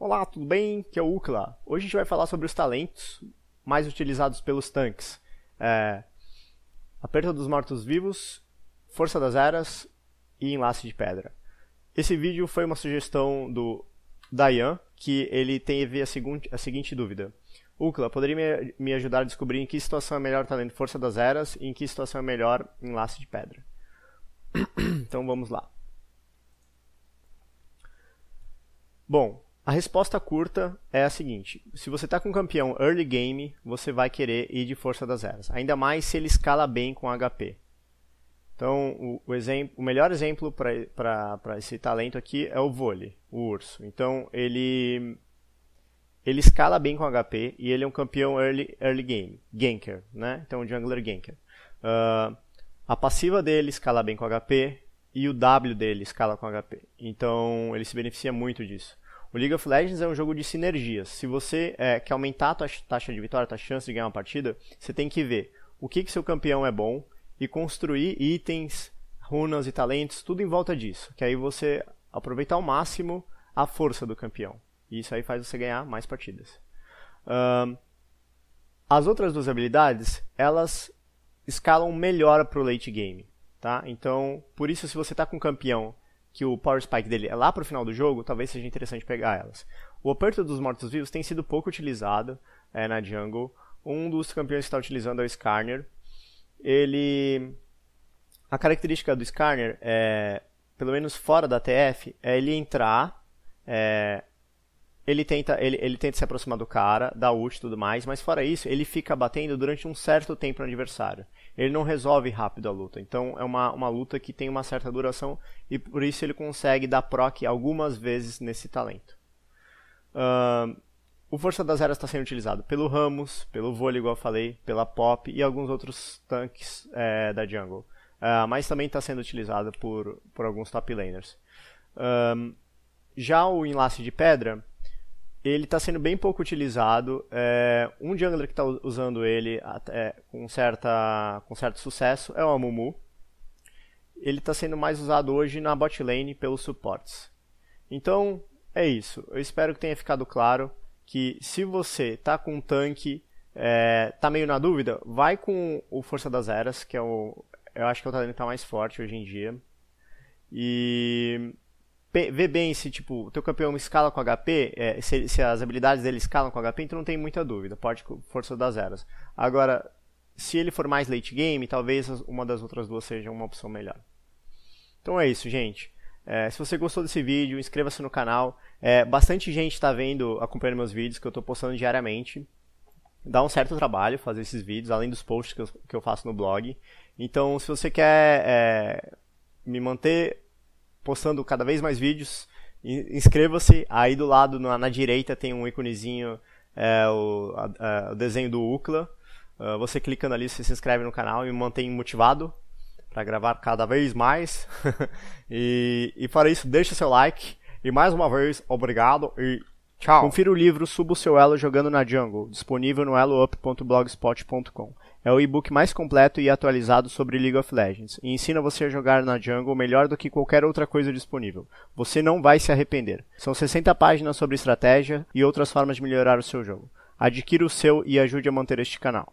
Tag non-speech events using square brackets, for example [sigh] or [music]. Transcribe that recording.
Olá, tudo bem? Que é o Ucla. Hoje a gente vai falar sobre os talentos mais utilizados pelos tanques. É... Aperto dos Mortos-Vivos, Força das Eras e Enlace de Pedra. Esse vídeo foi uma sugestão do Dayan, que ele teve a, segun... a seguinte dúvida. Ucla, poderia me... ajudar a descobrir em que situação é melhor o talento Força das Eras e em que situação é melhor Enlace de Pedra? [coughs] então vamos lá. Bom, a resposta curta é a seguinte: se você está com um campeão early game, você vai querer ir de força das eras, ainda mais se ele escala bem com HP. Então, o, o, exemplo, o melhor exemplo para esse talento aqui é o Vole, o urso. Então, ele ele escala bem com HP e ele é um campeão early, early game, ganker, né? Então, jungler ganker. Uh, a passiva dele escala bem com HP e o W dele escala com HP. Então, ele se beneficia muito disso. O League of Legends é um jogo de sinergias. Se você é, quer aumentar a tua taxa de vitória, a tua chance de ganhar uma partida, você tem que ver o que, que seu campeão é bom e construir itens, runas e talentos, tudo em volta disso. Que aí você aproveita ao máximo a força do campeão. E isso aí faz você ganhar mais partidas. Um, as outras duas habilidades, elas escalam melhor para o late game. Tá? Então, por isso, se você está com um campeão que o Power Spike dele é lá pro final do jogo, talvez seja interessante pegar elas. O Aperto dos Mortos-Vivos tem sido pouco utilizado é, na jungle. Um dos campeões que está utilizando é o Skarner. Ele... A característica do Skarner, é, pelo menos fora da TF, é ele entrar é, ele tenta, ele, ele tenta se aproximar do cara, da ult e tudo mais, mas fora isso, ele fica batendo durante um certo tempo no adversário. Ele não resolve rápido a luta. Então é uma, uma luta que tem uma certa duração e por isso ele consegue dar proc algumas vezes nesse talento. Uh, o Força das Eras está sendo utilizado pelo Ramos, pelo Vôlei, igual eu falei, pela Pop e alguns outros tanques é, da jungle. Uh, mas também está sendo utilizado por, por alguns top laners. Uh, já o Enlace de Pedra ele está sendo bem pouco utilizado. É, um jungler que está usando ele é, com, certa, com certo sucesso é o Amumu. Ele está sendo mais usado hoje na bot lane pelos suportes. Então, é isso. Eu espero que tenha ficado claro que se você está com um tanque, é, tá meio na dúvida, vai com o Força das Eras, que é o, eu acho que é o talento tá mais forte hoje em dia. E vê bem se tipo o teu campeão escala com HP, é, se, se, as habilidades dele escalam com HP, então não tem muita dúvida, pode força das eras. Agora, se ele for mais late game, talvez uma das outras duas seja uma opção melhor. Então é isso, gente. É, se você gostou desse vídeo, inscreva-se no canal. É, bastante gente está vendo, acompanhando meus vídeos que eu estou postando diariamente. Dá um certo trabalho fazer esses vídeos, além dos posts que eu, que eu faço no blog. Então, se você quer é, me manter postando cada vez mais vídeos. Inscreva-se. Aí do lado, na, na direita, tem um íconezinho, é, o, o, desenho do UCLA. Uh, ah, você clicando ali, você se inscreve no canal e mantém motivado para gravar cada vez mais. [laughs] e, e para isso, deixa seu like. E mais uma vez, obrigado e tchau. Confira o livro Suba o Seu Elo Jogando na Jungle, disponível no eloup.blogspot.com. É o e-book mais completo e atualizado sobre League of Legends e ensina você a jogar na jungle melhor do que qualquer outra coisa disponível. Você não vai se arrepender. São 60 páginas sobre estratégia e outras formas de melhorar o seu jogo. Adquira o seu e ajude a manter este canal.